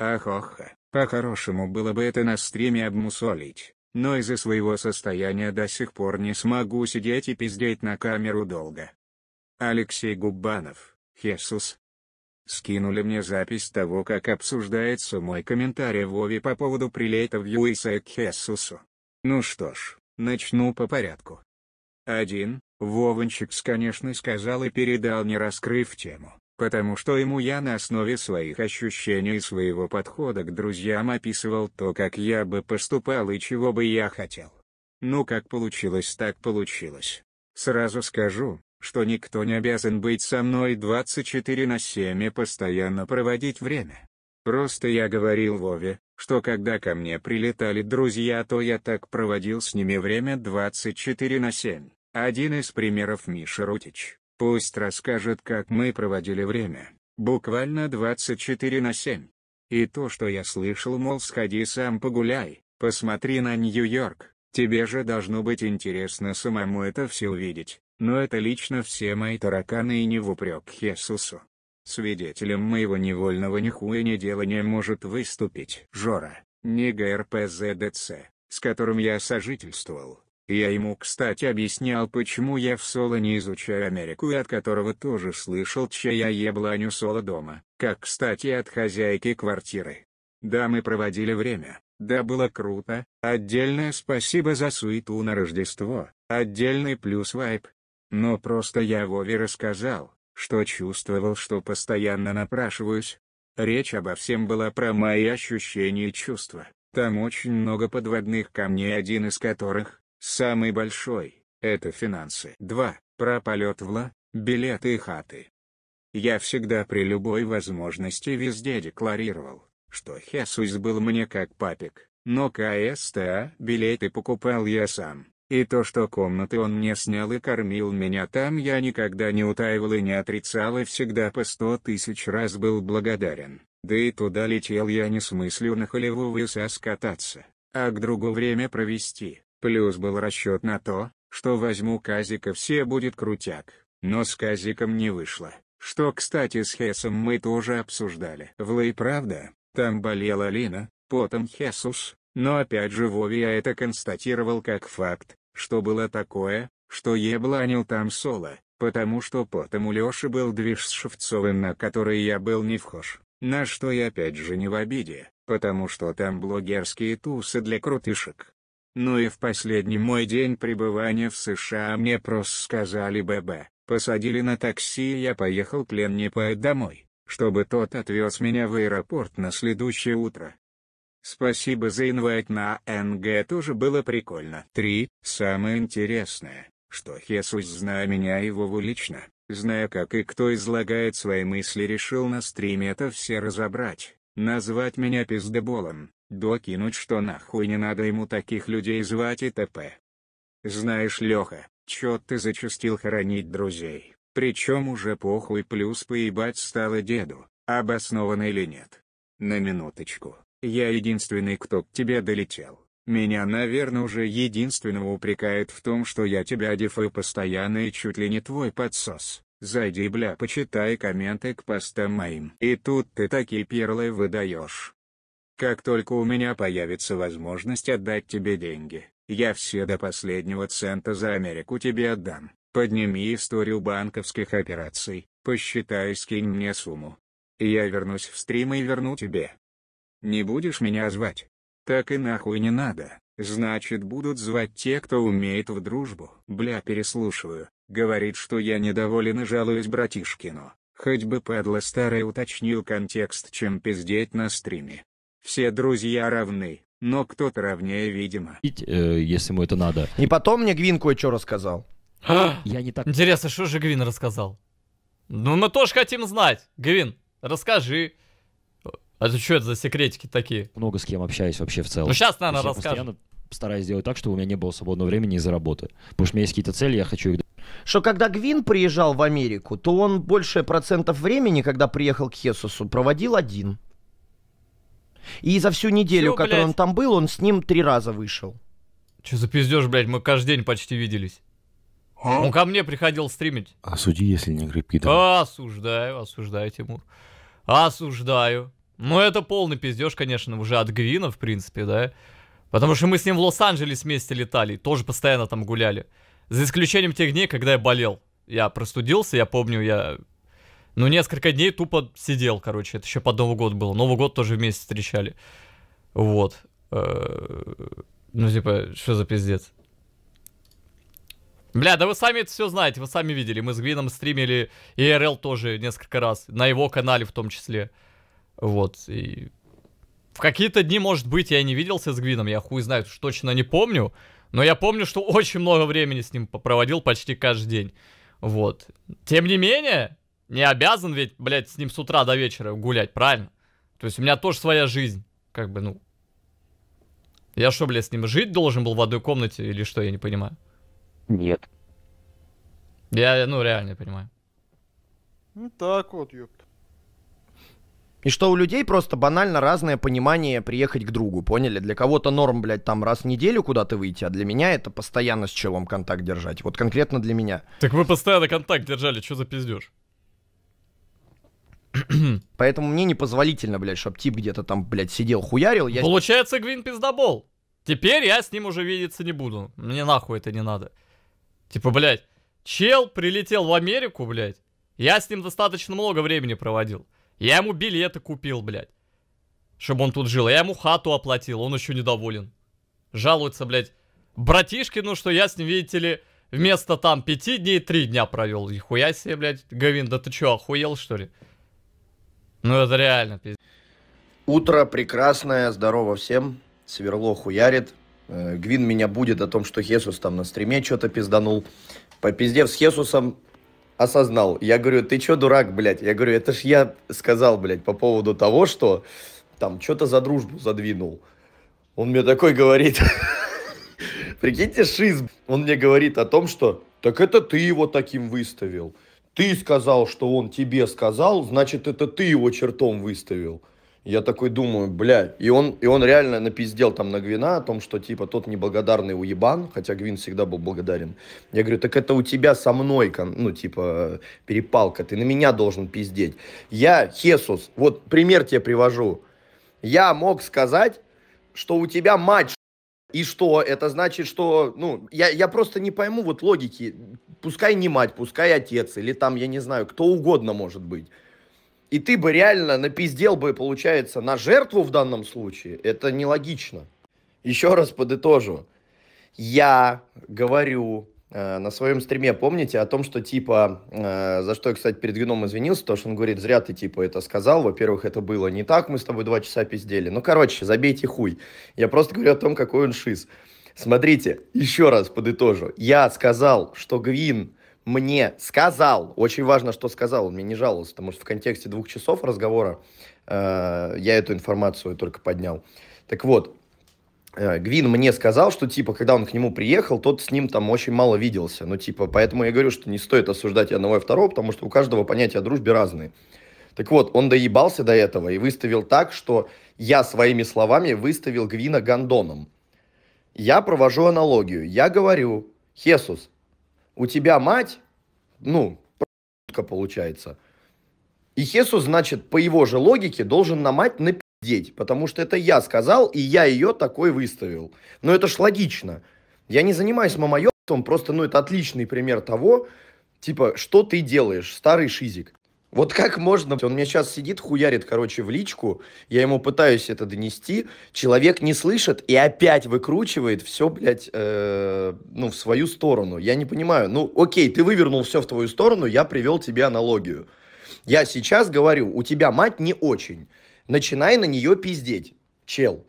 Ах-ох, по-хорошему было бы это на стриме обмусолить, но из-за своего состояния до сих пор не смогу сидеть и пиздеть на камеру долго. Алексей Губанов, Хесус. Скинули мне запись того, как обсуждается мой комментарий Вове по поводу прилета в Юиса к Хесусу. Ну что ж, начну по порядку. 1. Вованчикс, конечно, сказал и передал не раскрыв тему потому что ему я на основе своих ощущений и своего подхода к друзьям описывал то, как я бы поступал и чего бы я хотел. Ну как получилось так получилось. Сразу скажу, что никто не обязан быть со мной 24 на 7 и постоянно проводить время. Просто я говорил Вове, что когда ко мне прилетали друзья, то я так проводил с ними время 24 на 7. Один из примеров Миша Рутич. Пусть расскажет, как мы проводили время, буквально 24 на 7. И то, что я слышал, мол, сходи сам погуляй, посмотри на Нью-Йорк, тебе же должно быть интересно самому это все увидеть, но это лично все мои тараканы и не в упрек Хесусу. Свидетелем моего невольного нихуя не делания может выступить Жора, не ГРПЗДЦ, с которым я сожительствовал. Я ему, кстати, объяснял, почему я в соло не изучаю Америку и от которого тоже слышал чая ебланю соло дома, как, кстати, от хозяйки квартиры. Да, мы проводили время, да было круто, отдельное спасибо за суету на Рождество, отдельный плюс вайп. Но просто я Вове рассказал, что чувствовал, что постоянно напрашиваюсь. Речь обо всем была про мои ощущения и чувства, там очень много подводных камней один из которых Самый большой – это финансы. 2. Про полет в ла, билеты и хаты. Я всегда при любой возможности везде декларировал, что Хесус был мне как папик, но КСТА билеты покупал я сам. И то, что комнаты он мне снял и кормил меня там я никогда не утаивал и не отрицал и всегда по сто тысяч раз был благодарен. Да и туда летел я не с мыслью на холевую высас кататься, а к другу время провести. Плюс был расчет на то, что возьму Казика все будет крутяк, но с Казиком не вышло, что кстати с Хесом мы тоже обсуждали. Влы правда, там болела Лина, потом Хесус, но опять же Вовия это констатировал как факт, что было такое, что ебланил там соло, потому что потом у Леши был движ с Шевцовым на который я был не вхож, на что я опять же не в обиде, потому что там блогерские тусы для крутышек. Ну и в последний мой день пребывания в США мне просто сказали ББ, посадили на такси и я поехал к Леннипе домой, чтобы тот отвез меня в аэропорт на следующее утро. Спасибо за инвайт на НГ тоже было прикольно. 3. Самое интересное, что Хесус, зная меня и Вову лично, зная как и кто излагает свои мысли решил на стриме это все разобрать, назвать меня пиздеболом докинуть, что нахуй не надо ему таких людей звать и т.п. Знаешь, Леха, чё ты зачастил хоронить друзей, причем уже похуй плюс поебать стало деду, обоснованно или нет. На минуточку, я единственный кто к тебе долетел. Меня, наверное, уже единственного упрекает в том, что я тебя дефаю постоянно и чуть ли не твой подсос. Зайди, бля, почитай комменты к постам моим. И тут ты такие перлы выдаешь. Как только у меня появится возможность отдать тебе деньги, я все до последнего цента за Америку тебе отдам. Подними историю банковских операций, посчитай скинь мне сумму. Я вернусь в стрим и верну тебе. Не будешь меня звать? Так и нахуй не надо, значит будут звать те, кто умеет в дружбу. Бля переслушиваю, говорит, что я недоволен и жалуюсь братишкину. Хоть бы падла старая уточнил контекст, чем пиздеть на стриме. Все друзья равны, но кто-то равнее, видимо. Э, если ему это надо. И потом мне Гвин кое-что рассказал. А! Я не так... Интересно, что же Гвин рассказал? Ну, мы тоже хотим знать. Гвин, расскажи. А ты что это за секретики такие? Много с кем общаюсь вообще в целом. Ну, сейчас, наверное, расскажешь. Постоянно стараюсь сделать так, чтобы у меня не было свободного времени из-за работы. Потому что у меня есть какие-то цели, я хочу их... Что когда Гвин приезжал в Америку, то он больше процентов времени, когда приехал к Хесусу, проводил один. И за всю неделю, Всё, которую он там был, он с ним три раза вышел. Че за пиздеж, блядь, мы каждый день почти виделись. А? Он ко мне приходил стримить. Осуди, а если не гриппит. Осуждаю, осуждаю, Тимур. Осуждаю. Ну, это полный пиздеж, конечно, уже от Гвина, в принципе, да. Потому что мы с ним в Лос-Анджелес вместе летали, тоже постоянно там гуляли. За исключением тех дней, когда я болел. Я простудился, я помню, я ну, несколько дней тупо сидел, короче. Это еще под Новый год было. Новый год тоже вместе встречали. Вот. Э, ну, типа, что за пиздец? Бля, да вы сами это все знаете, вы сами видели. Мы с Гвином стримили ИРЛ тоже несколько раз. На его канале в том числе. Вот. И в какие-то дни, может быть, я не виделся с Гвином. Я хуй знаю, уж точно не помню. Но я помню, что очень много времени с ним проводил почти каждый день. Вот. Тем не менее, не обязан ведь, блядь, с ним с утра до вечера гулять, правильно? То есть у меня тоже своя жизнь, как бы, ну. Я что, блядь, с ним жить должен был в одной комнате или что, я не понимаю? Нет. Я, ну, реально понимаю. Ну, так вот, ёпта. И что у людей просто банально разное понимание приехать к другу, поняли? Для кого-то норм, блядь, там раз в неделю куда-то выйти, а для меня это постоянно с челом контакт держать. Вот конкретно для меня. Так вы постоянно контакт держали, что за пиздеж? Поэтому мне непозволительно, блядь, чтоб тип где-то там, блядь, сидел, хуярил. Я... Получается, Гвин пиздобол. Теперь я с ним уже видеться не буду. Мне нахуй это не надо. Типа, блядь, чел прилетел в Америку, блядь. Я с ним достаточно много времени проводил. Я ему билеты купил, блядь. Чтобы он тут жил. Я ему хату оплатил, он еще недоволен. Жалуется, блядь, ну что я с ним, видите ли, вместо там пяти дней три дня провел. И хуя себе, блядь, Гавин, да ты что, охуел, что ли? Ну это реально пиздец. Утро прекрасное, здорово всем. Сверло хуярит. Э, Гвин меня будет о том, что Хесус там на стриме что-то пизданул. По пизде с Хесусом осознал. Я говорю, ты чё, дурак, блядь? Я говорю, это ж я сказал, блядь, по поводу того, что там что-то за дружбу задвинул. Он мне такой говорит. Прикиньте, шиз. Он мне говорит о том, что так это ты его таким выставил ты сказал, что он тебе сказал, значит, это ты его чертом выставил. Я такой думаю, бля, и он, и он реально напиздел там на Гвина о том, что типа тот неблагодарный уебан, хотя Гвин всегда был благодарен. Я говорю, так это у тебя со мной, ну типа перепалка, ты на меня должен пиздеть. Я, Хесус, вот пример тебе привожу. Я мог сказать, что у тебя мать и что? Это значит, что, ну, я, я просто не пойму вот логики. Пускай не мать, пускай отец, или там, я не знаю, кто угодно может быть. И ты бы реально напиздел бы, получается, на жертву в данном случае. Это нелогично. Еще раз подытожу. Я говорю Э, на своем стриме помните о том, что типа, э, за что я, кстати, перед Геном извинился, то что он говорит, зря ты типа это сказал, во-первых, это было не так, мы с тобой два часа пиздели. Ну, короче, забейте хуй. Я просто говорю о том, какой он шиз. Смотрите, еще раз подытожу. Я сказал, что Гвин мне сказал, очень важно, что сказал, он мне не жаловался, потому что в контексте двух часов разговора э, я эту информацию только поднял. Так вот, Э, Гвин мне сказал, что, типа, когда он к нему приехал, тот с ним там очень мало виделся. Ну, типа, поэтому я говорю, что не стоит осуждать одного и второго, потому что у каждого понятия о дружбе разные. Так вот, он доебался до этого и выставил так, что я своими словами выставил Гвина Гандоном. Я провожу аналогию. Я говорю, Хесус, у тебя мать, ну, получается. И Хесус, значит, по его же логике должен на мать написать деть, потому что это я сказал, и я ее такой выставил. Но это ж логично. Я не занимаюсь мамоебством, просто, ну, это отличный пример того, типа, что ты делаешь, старый шизик. Вот как можно? Он мне сейчас сидит, хуярит, короче, в личку. Я ему пытаюсь это донести. Человек не слышит и опять выкручивает все, блядь, э, ну, в свою сторону. Я не понимаю. Ну, окей, ты вывернул все в твою сторону, я привел тебе аналогию. Я сейчас говорю, у тебя мать не очень начинай на нее пиздеть чел